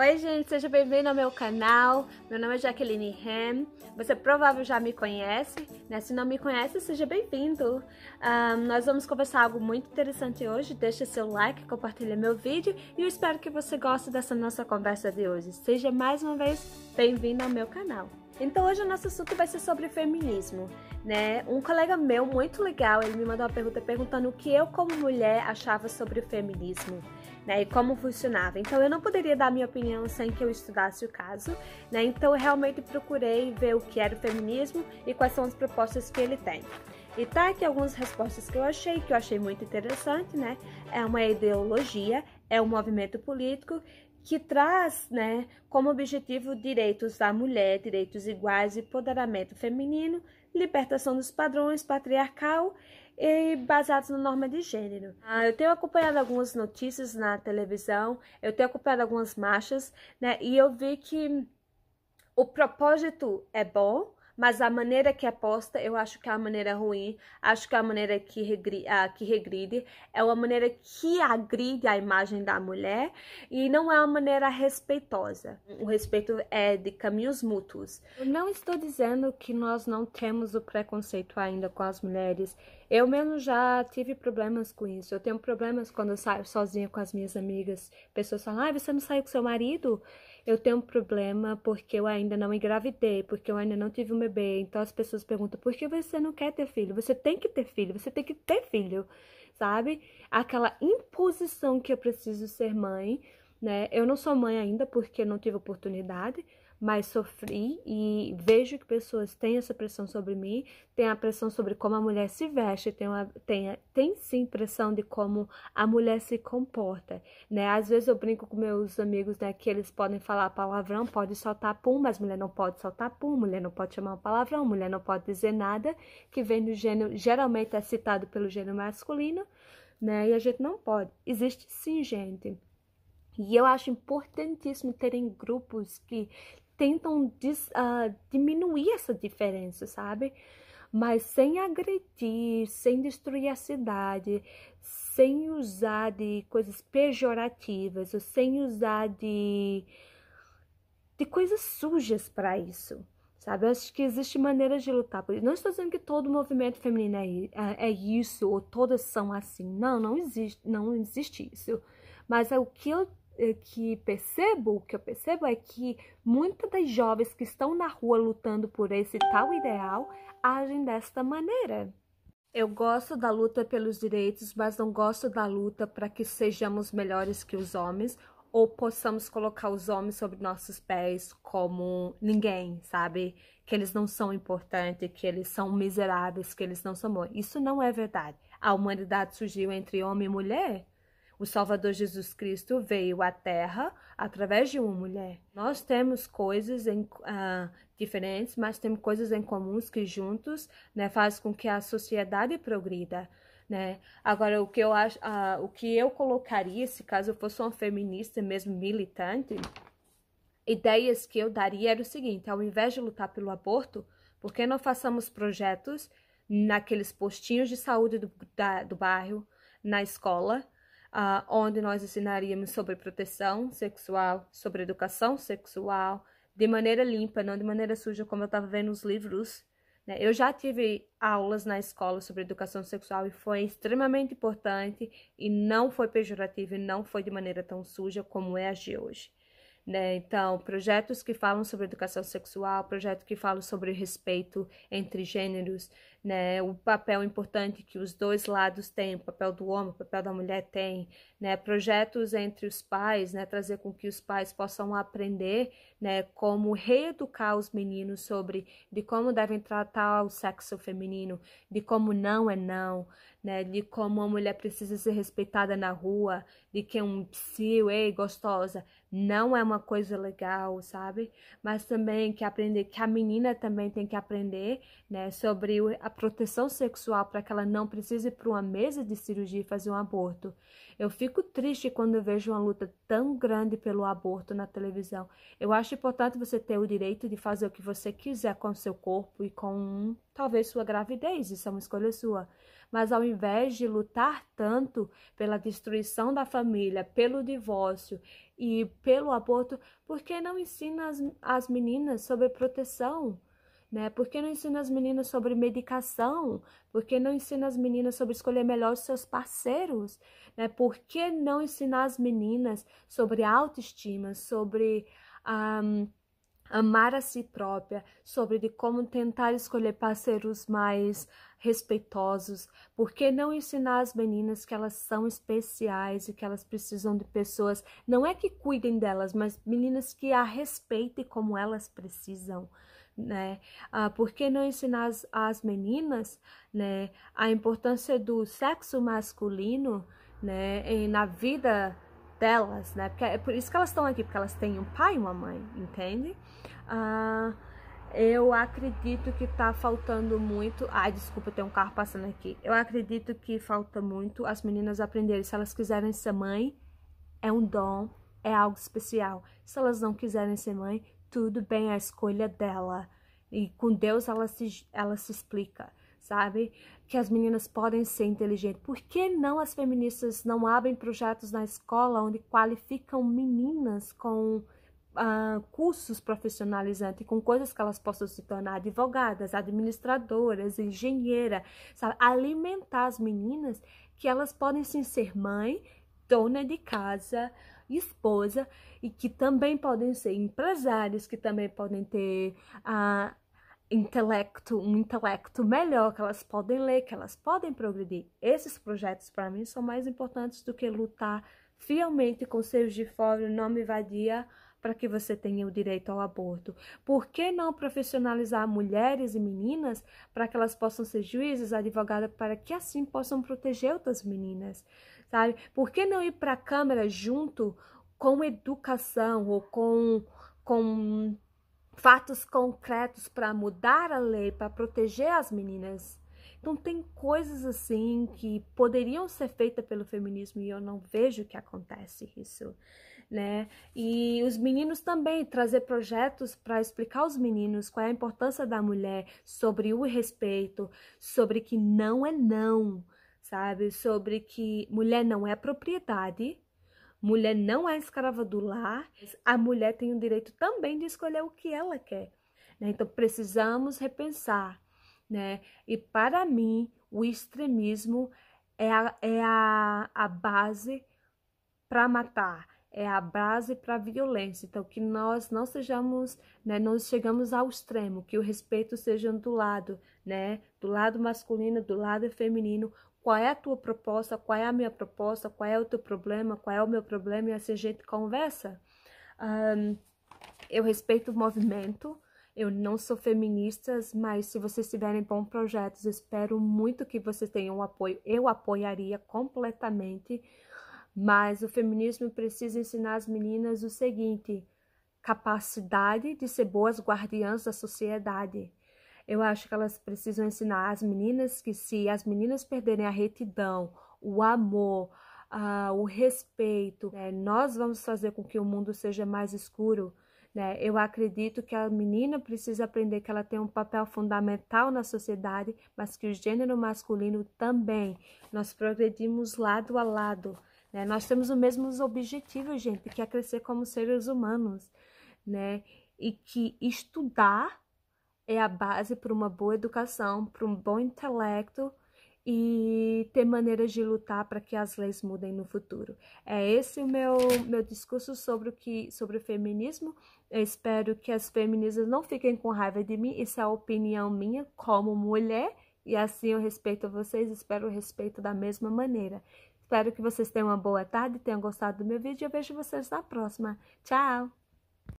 Oi, gente, seja bem-vindo ao meu canal. Meu nome é Jaqueline Ham. Você provavelmente já me conhece, né? Se não me conhece, seja bem-vindo. Um, nós vamos conversar algo muito interessante hoje. Deixa seu like, compartilha meu vídeo e eu espero que você goste dessa nossa conversa de hoje. Seja mais uma vez bem-vindo ao meu canal. Então hoje o nosso assunto vai ser sobre feminismo, né? Um colega meu muito legal, ele me mandou uma pergunta perguntando o que eu como mulher achava sobre o feminismo né, e como funcionava. Então eu não poderia dar minha opinião sem que eu estudasse o caso, né? Então eu realmente procurei ver o que era o feminismo e quais são as propostas que ele tem. E tá aqui algumas respostas que eu achei, que eu achei muito interessante, né? É uma ideologia, é um movimento político que traz né, como objetivo direitos da mulher, direitos iguais, e empoderamento feminino, libertação dos padrões patriarcal e baseados na norma de gênero. Ah, eu tenho acompanhado algumas notícias na televisão, eu tenho acompanhado algumas marchas, né? E eu vi que o propósito é bom, mas a maneira que é posta, eu acho que é a maneira ruim, acho que é a maneira que, regri, uh, que regride, é uma maneira que agride a imagem da mulher e não é uma maneira respeitosa. O respeito é de caminhos mútuos. Eu não estou dizendo que nós não temos o preconceito ainda com as mulheres eu mesmo já tive problemas com isso. Eu tenho problemas quando eu saio sozinha com as minhas amigas. Pessoas falam, ah, você não saiu com seu marido? Eu tenho um problema porque eu ainda não engravidei, porque eu ainda não tive um bebê. Então as pessoas perguntam, por que você não quer ter filho? Você tem que ter filho, você tem que ter filho, sabe? Aquela imposição que eu preciso ser mãe, né? Eu não sou mãe ainda porque não tive oportunidade, mas sofri e vejo que pessoas têm essa pressão sobre mim, tem a pressão sobre como a mulher se veste, tem, uma, tem, tem sim pressão de como a mulher se comporta, né? Às vezes eu brinco com meus amigos, né, que eles podem falar palavrão, pode soltar pum, mas mulher não pode soltar pum, mulher não pode chamar palavrão, mulher não pode dizer nada que vem do gênero, geralmente é citado pelo gênero masculino, né? E a gente não pode. Existe sim, gente. E eu acho importantíssimo terem grupos que tentam uh, diminuir essa diferença, sabe? Mas sem agredir, sem destruir a cidade, sem usar de coisas pejorativas, ou sem usar de, de coisas sujas para isso. Sabe, eu acho que existe maneiras de lutar por isso. Não estou dizendo que todo movimento feminino é, é, é isso, ou todas são assim. Não, não existe, não existe isso. Mas é o que eu é que percebo, que eu percebo é que muitas das jovens que estão na rua lutando por esse tal ideal agem desta maneira. Eu gosto da luta pelos direitos, mas não gosto da luta para que sejamos melhores que os homens ou possamos colocar os homens sobre nossos pés como ninguém, sabe? Que eles não são importantes, que eles são miseráveis, que eles não são bons. Isso não é verdade. A humanidade surgiu entre homem e mulher o Salvador Jesus Cristo veio à Terra através de uma mulher. Nós temos coisas em, uh, diferentes, mas temos coisas em comuns que juntos né, faz com que a sociedade progrida. Né? Agora, o que eu acho, uh, ah, o que eu colocaria, se caso eu fosse uma feminista mesmo militante, ideias que eu daria era o seguinte: ao invés de lutar pelo aborto, por que não façamos projetos naqueles postinhos de saúde do, da, do bairro, na escola? uh, onde nós ensinaríamos sobre proteção sexual, sobre educação sexual, de maneira limpa, não de maneira suja, como eu estava vendo nos livros. Né? Eu já tive aulas na escola sobre educação sexual e foi extremamente importante e não foi pejorativo e não foi de maneira tão suja como é a de hoje. Né? Então, projetos que falam sobre educação sexual, projetos que falam sobre respeito entre gêneros, né? o papel importante que os dois lados têm, o papel do homem, o papel da mulher tem, né? projetos entre os pais, né? trazer com que os pais possam aprender né? como reeducar os meninos sobre de como devem tratar o sexo feminino, de como não é não, né? de como a mulher precisa ser respeitada na rua, de que um psiu, ei, gostosa, não é uma coisa legal, sabe? Mas também que aprender que a menina também tem que aprender, né, sobre a proteção sexual para que ela não precise ir para uma mesa de cirurgia e fazer um aborto. Eu fico triste quando vejo uma luta tão grande pelo aborto na televisão. Eu acho importante você ter o direito de fazer o que você quiser com o seu corpo e com talvez sua gravidez, isso é uma escolha sua. Mas ao invés de lutar tanto pela destruição da família, pelo divórcio e pelo aborto, por que não ensina as, as meninas sobre proteção? Né? Por que não ensina as meninas sobre medicação? Por que não ensina as meninas sobre escolher melhor os seus parceiros? Né? Por que não ensinar as meninas sobre autoestima, sobre. Um, amar a si própria, sobre de como tentar escolher parceiros mais respeitosos, por que não ensinar as meninas que elas são especiais e que elas precisam de pessoas, não é que cuidem delas, mas meninas que a respeitem como elas precisam, né? Ah, por que não ensinar as, as meninas, né, a importância do sexo masculino, né, na vida delas, né? Porque é por isso que elas estão aqui, porque elas têm um pai e uma mãe, entende? Ah, eu acredito que tá faltando muito. Ai, desculpa, tem um carro passando aqui. Eu acredito que falta muito as meninas aprenderem. Se elas quiserem ser mãe, é um dom, é algo especial. Se elas não quiserem ser mãe, tudo bem, é a escolha dela. E com Deus ela se, ela se explica sabe? Que as meninas podem ser inteligentes. Por que não as feministas não abrem projetos na escola onde qualificam meninas com uh, cursos profissionalizantes, com coisas que elas possam se tornar advogadas, administradoras, engenheira, sabe? Alimentar as meninas que elas podem sim ser mãe, dona de casa, esposa e que também podem ser empresários, que também podem ter ah, intelecto, um intelecto melhor, que elas podem ler, que elas podem progredir. Esses projetos, para mim, são mais importantes do que lutar fielmente com seus de fora, nome vadia, para que você tenha o direito ao aborto. Por que não profissionalizar mulheres e meninas para que elas possam ser juízes, advogadas, para que assim possam proteger outras meninas? Sabe? Por que não ir para a Câmara junto com educação ou com, com fatos concretos para mudar a lei, para proteger as meninas. Então tem coisas assim que poderiam ser feitas pelo feminismo e eu não vejo que acontece isso, né? E os meninos também trazer projetos para explicar aos meninos qual é a importância da mulher, sobre o respeito, sobre que não é não, sabe? Sobre que mulher não é propriedade, Mulher não é escrava do lar, a mulher tem o direito também de escolher o que ela quer. Né? Então precisamos repensar. Né? E para mim, o extremismo é a, é a, a base para matar, é a base para a violência. Então, que nós não sejamos, né, não chegamos ao extremo, que o respeito seja do lado, né, do lado masculino, do lado feminino, qual é a tua proposta, qual é a minha proposta, qual é o teu problema, qual é o meu problema, e assim a gente conversa. Um, eu respeito o movimento, eu não sou feminista, mas se vocês tiverem bons projetos, espero muito que vocês tenham um apoio. Eu apoiaria completamente, mas o feminismo precisa ensinar as meninas o seguinte: capacidade de ser boas guardiãs da sociedade eu acho que elas precisam ensinar as meninas que se as meninas perderem a retidão, o amor, uh, o respeito, né, nós vamos fazer com que o mundo seja mais escuro. Né? Eu acredito que a menina precisa aprender que ela tem um papel fundamental na sociedade, mas que o gênero masculino também. Nós progredimos lado a lado. Né? Nós temos os mesmos objetivos, gente, que é crescer como seres humanos. Né? E que estudar é a base para uma boa educação, para um bom intelecto e ter maneiras de lutar para que as leis mudem no futuro. É esse o meu, meu discurso sobre o, que, sobre o feminismo. Eu espero que as feministas não fiquem com raiva de mim. Isso é a opinião minha como mulher. E assim eu respeito vocês, espero o respeito da mesma maneira. Espero que vocês tenham uma boa tarde, tenham gostado do meu vídeo. Eu vejo vocês na próxima. Tchau!